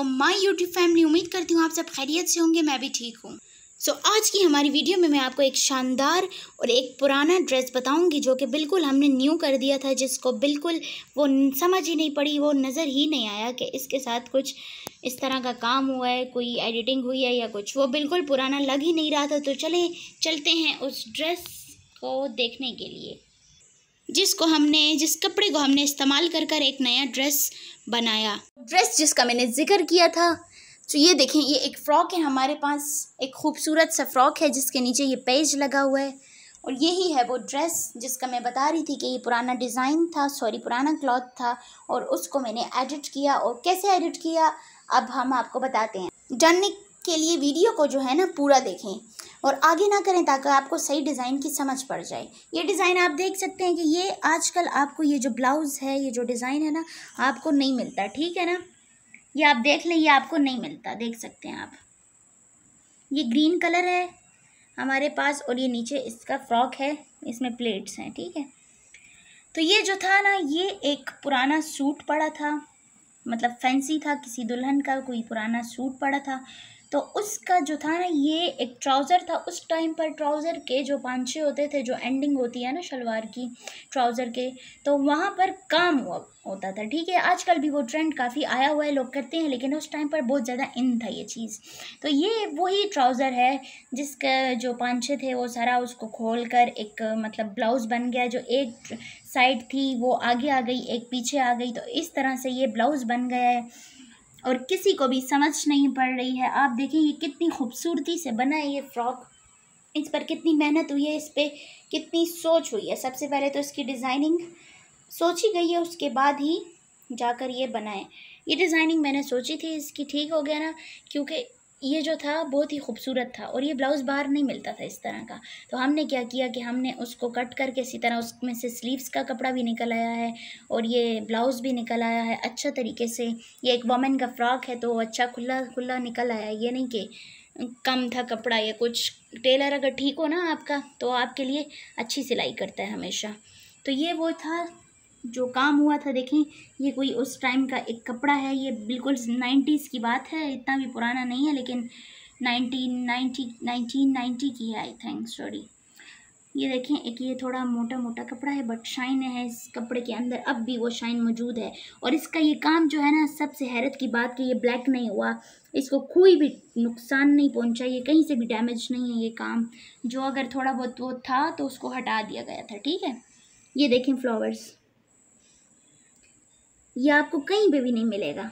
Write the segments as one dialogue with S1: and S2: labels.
S1: welcome my YouTube family उम्मीद करती हूँ आप सब खैरियत से होंगे मैं भी ठीक हूँ सो so, आज की हमारी वीडियो में मैं आपको एक शानदार और एक पुराना ड्रेस बताऊंगी जो कि बिल्कुल हमने न्यू कर दिया था जिसको बिल्कुल वो समझ ही नहीं पड़ी वो नज़र ही नहीं आया कि इसके साथ कुछ इस तरह का काम हुआ है कोई एडिटिंग हुई है या कुछ वो बिल्कुल पुराना लग ही नहीं रहा था तो चले चलते हैं उस ड्रेस को देखने के लिए जिसको हमने जिस कपड़े को हमने इस्तेमाल कर कर एक नया ड्रेस बनाया ड्रेस जिसका मैंने ज़िक्र किया था तो ये देखें ये एक फ़्रॉक है हमारे पास एक खूबसूरत सा फ़्रॉक है जिसके नीचे ये पेज लगा हुआ है और यही है वो ड्रेस जिसका मैं बता रही थी कि ये पुराना डिज़ाइन था सॉरी पुराना क्लॉथ था और उसको मैंने एडिट किया और कैसे एडिट किया अब हम आपको बताते हैं जानने के लिए वीडियो को जो है ना पूरा देखें और आगे ना करें ताकि आपको सही डिज़ाइन की समझ पड़ जाए ये डिज़ाइन आप देख सकते हैं कि ये आजकल आपको ये जो ब्लाउज़ है ये जो डिज़ाइन है ना आपको नहीं मिलता ठीक है ना ये आप देख लें ये आपको नहीं मिलता देख सकते हैं आप ये ग्रीन कलर है हमारे पास और ये नीचे इसका फ्रॉक है इसमें प्लेट्स हैं ठीक है तो ये जो था ना ये एक पुराना सूट पड़ा था मतलब फैंसी था किसी दुल्हन का कोई पुराना सूट पड़ा था तो उसका जो था ना ये एक ट्राउज़र था उस टाइम पर ट्राउज़र के जो पांचे होते थे जो एंडिंग होती है ना शलवार की ट्राउज़र के तो वहाँ पर काम हुआ होता था ठीक है आजकल भी वो ट्रेंड काफ़ी आया हुआ है लोग करते हैं लेकिन उस टाइम पर बहुत ज़्यादा इन था ये चीज़ तो ये वही ट्राउज़र है जिसका जो पांचे थे वो सारा उसको खोल कर एक मतलब ब्लाउज़ बन गया जो एक साइड थी वो आगे आ गई एक पीछे आ गई तो इस तरह से ये ब्लाउज़ बन गया है और किसी को भी समझ नहीं पड़ रही है आप देखें ये कितनी खूबसूरती से बना है ये फ्रॉक इस पर कितनी मेहनत हुई है इस पर कितनी सोच हुई है सबसे पहले तो इसकी डिज़ाइनिंग सोची गई है उसके बाद ही जाकर ये बनाएं ये डिज़ाइनिंग मैंने सोची थी इसकी ठीक हो गया ना क्योंकि ये जो था बहुत ही खूबसूरत था और ये ब्लाउज़ बाहर नहीं मिलता था इस तरह का तो हमने क्या किया कि हमने उसको कट करके इसी तरह उसमें से स्लीव्स का कपड़ा भी निकल आया है और ये ब्लाउज़ भी निकल आया है अच्छा तरीके से ये एक वामेन का फ़्रॉक है तो अच्छा खुला खुला निकल आया ये नहीं कि कम था कपड़ा या कुछ टेलर अगर ठीक हो ना आपका तो आपके लिए अच्छी सिलाई करता है हमेशा तो ये वो था जो काम हुआ था देखें ये कोई उस टाइम का एक कपड़ा है ये बिल्कुल नाइन्टीज़ की बात है इतना भी पुराना नहीं है लेकिन नाइनटीन नाइन्टी नाइनटीन नाइन्टी की है आई थिंक सॉरी ये देखें एक ये थोड़ा मोटा मोटा कपड़ा है बट शाइन है इस कपड़े के अंदर अब भी वो शाइन मौजूद है और इसका ये काम जो है ना सबसे हैरत की बात कि ये ब्लैक नहीं हुआ इसको कोई भी नुकसान नहीं पहुंचा ये कहीं से भी डैमेज नहीं है ये काम जो अगर थोड़ा बहुत वो था तो उसको हटा दिया गया था ठीक है ये देखें फ्लावर्स ये आपको कहीं पे भी नहीं मिलेगा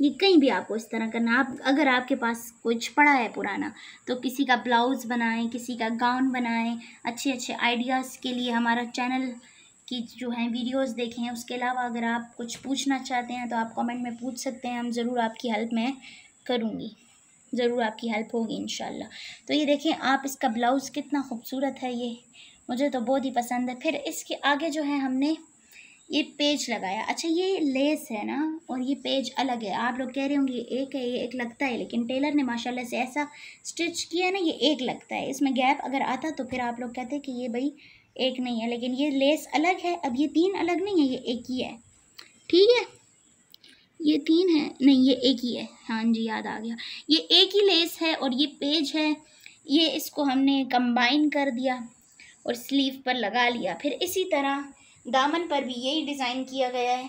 S1: ये कहीं भी आपको इस तरह करना आप अगर आपके पास कुछ पड़ा है पुराना तो किसी का ब्लाउज़ बनाएं किसी का गाउन बनाएं अच्छे अच्छे आइडियाज़ के लिए हमारा चैनल की जो है वीडियोस देखें उसके अलावा अगर आप कुछ पूछना चाहते हैं तो आप कमेंट में पूछ सकते हैं हम ज़रूर आपकी हेल्प में करूँगी ज़रूर आपकी हेल्प होगी इन तो ये देखें आप इसका ब्लाउज़ कितना खूबसूरत है ये मुझे तो बहुत ही पसंद है फिर इसके आगे जो है हमने ये पेज लगाया अच्छा ये लेस है ना और ये पेज अलग है आप लोग कह रहे होंगे एक है ये एक लगता है लेकिन टेलर ने माशाल्लाह से ऐसा स्टिच किया ना ये एक लगता है इसमें गैप अगर आता तो फिर आप लोग कहते कि ये भाई एक नहीं है लेकिन ये लेस अलग है अब ये तीन अलग नहीं है ये एक ही है ठीक है ये तीन है नहीं ये एक ही है हाँ जी याद आ गया ये एक ही लेस है और ये पेज है ये इसको हमने कंबाइन कर दिया और स्लीव पर लगा लिया फिर इसी तरह दामन पर भी यही डिज़ाइन किया गया है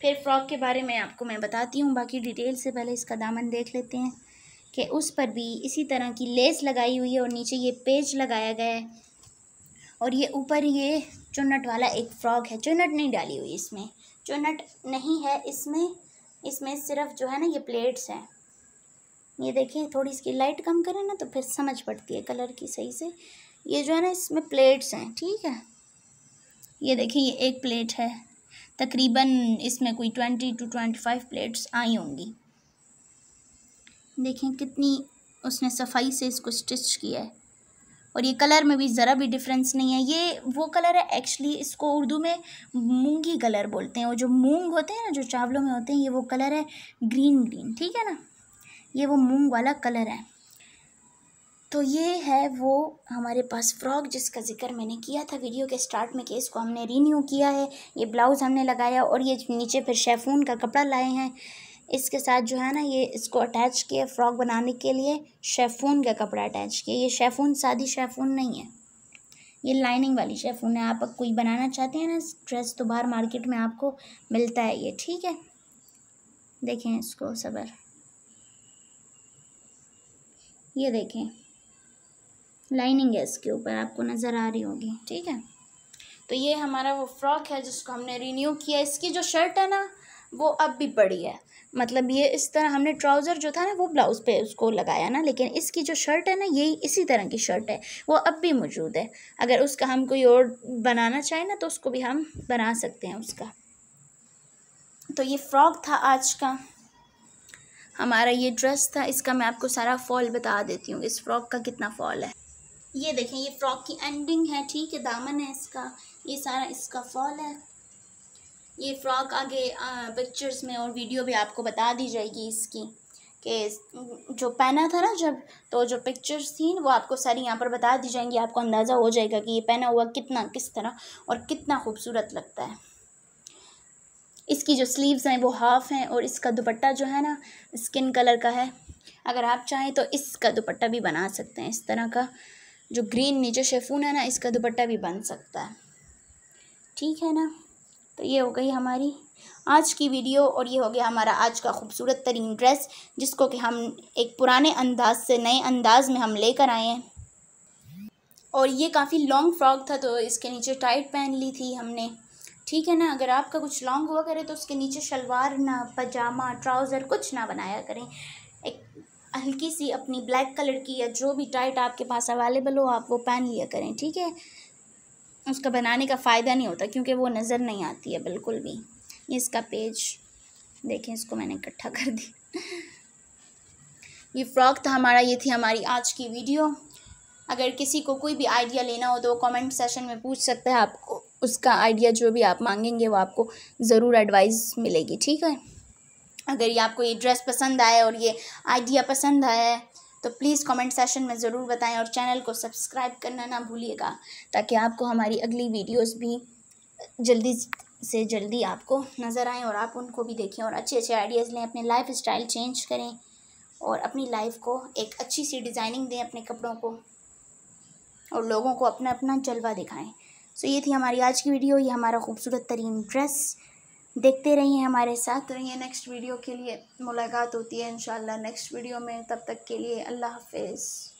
S1: फिर फ्रॉक के बारे में आपको मैं बताती हूँ बाकी डिटेल से पहले इसका दामन देख लेते हैं कि उस पर भी इसी तरह की लेस लगाई हुई है और नीचे ये पेज लगाया गया है और ये ऊपर ये चुनट वाला एक फ्रॉक है चुनट नहीं डाली हुई इसमें चुनट नहीं है इसमें इसमें सिर्फ जो है ना ये प्लेट्स हैं ये देखिए थोड़ी इसकी लाइट कम करें ना तो फिर समझ पड़ती है कलर की सही से ये जो है ना इसमें प्लेट्स हैं ठीक है ये देखें ये एक प्लेट है तकरीबन इसमें कोई twenty two twenty five plates आई होंगी देखें कितनी उसने सफाई से इसको स्टिच किया है और ये कलर में भी ज़रा भी डिफरेंस नहीं है ये वो कलर है एक्चुअली इसको उर्दू में मूंगी कलर बोलते हैं और जो मूंग होते हैं ना जो चावलों में होते हैं ये वो कलर है ग्रीन ग्रीन ठीक है ना ये वो मूंग वाला कलर है तो ये है वो हमारे पास फ्रॉक जिसका जिक्र मैंने किया था वीडियो के स्टार्ट में कि इसको हमने रीन्यू किया है ये ब्लाउज़ हमने लगाया और ये नीचे फिर शेफून का कपड़ा लाए हैं इसके साथ जो है ना ये इसको अटैच किया फ्रॉक बनाने के लिए शेफून का कपड़ा अटैच किया ये शेफून सादी शेफून नहीं है ये लाइनिंग वाली शेफून है आप कोई बनाना चाहते हैं ना ड्रेस तो बाहर मार्केट में आपको मिलता है ये ठीक है देखें इसको सबर ये देखें लाइनिंग है इसके ऊपर आपको नज़र आ रही होगी ठीक है तो ये हमारा वो फ्रॉक है जिसको हमने रीन्यू किया इसकी जो शर्ट है ना वो अब भी पड़ी है मतलब ये इस तरह हमने ट्राउज़र जो था ना वो ब्लाउज़ पे उसको लगाया ना लेकिन इसकी जो शर्ट है ना यही इसी तरह की शर्ट है वो अब भी मौजूद है अगर उसका हम कोई और बनाना चाहें ना तो उसको भी हम बना सकते हैं उसका तो ये फ्रॉक था आज का हमारा ये ड्रेस था इसका मैं आपको सारा फॉल बता देती हूँ इस फ्रॉक का कितना फॉल है ये देखें ये फ्रॉक की एंडिंग है ठीक है दामन है इसका ये सारा इसका फॉल है ये फ़्रॉक आगे पिक्चर्स में और वीडियो भी आपको बता दी जाएगी इसकी कि जो पहना था ना जब तो जो पिक्चर्स थी वो आपको सारी यहाँ पर बता दी जाएंगी आपको अंदाज़ा हो जाएगा कि ये पहना हुआ कितना किस तरह और कितना खूबसूरत लगता है इसकी जो स्लीव्स हैं वो हाफ़ हैं और इसका दुपट्टा जो है ना स्किन कलर का है अगर आप चाहें तो इसका दुपट्टा भी बना सकते हैं इस तरह का जो ग्रीन नीचे शेफून है ना इसका दुपट्टा भी बन सकता है ठीक है ना तो ये हो गई हमारी आज की वीडियो और ये हो गया हमारा आज का खूबसूरत तरीन ड्रेस जिसको कि हम एक पुराने अंदाज से नए अंदाज में हम लेकर आए हैं और ये काफ़ी लॉन्ग फ्रॉक था तो इसके नीचे टाइट पहन ली थी हमने ठीक है ना अगर आपका कुछ लॉन्ग हुआ करे तो उसके नीचे शलवार ना पजामा ट्राउज़र कुछ ना बनाया करें हल्की सी अपनी ब्लैक कलर की या जो भी डाइट आपके पास अवेलेबल हो आप वो पहन लिया करें ठीक है उसका बनाने का फ़ायदा नहीं होता क्योंकि वो नज़र नहीं आती है बिल्कुल भी ये इसका पेज देखें इसको मैंने इकट्ठा कर दी ये फ्रॉक था हमारा ये थी हमारी आज की वीडियो अगर किसी को कोई भी आइडिया लेना हो तो वो कॉमेंट सेशन में पूछ सकता है आपको उसका आइडिया जो भी आप मांगेंगे वो आपको ज़रूर एडवाइस मिलेगी ठीक है अगर ये आपको ये ड्रेस पसंद आए और ये आइडिया पसंद आया तो प्लीज़ कमेंट सेशन में ज़रूर बताएं और चैनल को सब्सक्राइब करना ना भूलिएगा ताकि आपको हमारी अगली वीडियोस भी जल्दी से जल्दी आपको नज़र आएँ और आप उनको भी देखें और अच्छे अच्छे आइडियाज़ लें अपने लाइफ स्टाइल चेंज करें और अपनी लाइफ को एक अच्छी सी डिज़ाइनिंग दें अपने कपड़ों को और लोगों को अपना अपना जलवा दिखाएँ सो so ये थी हमारी आज की वीडियो ये हमारा खूबसूरत तरीन ड्रेस देखते रहिए हमारे साथ रहिए नेक्स्ट वीडियो के लिए मुलाकात होती है इन नेक्स्ट वीडियो में तब तक के लिए अल्लाह हाफिज़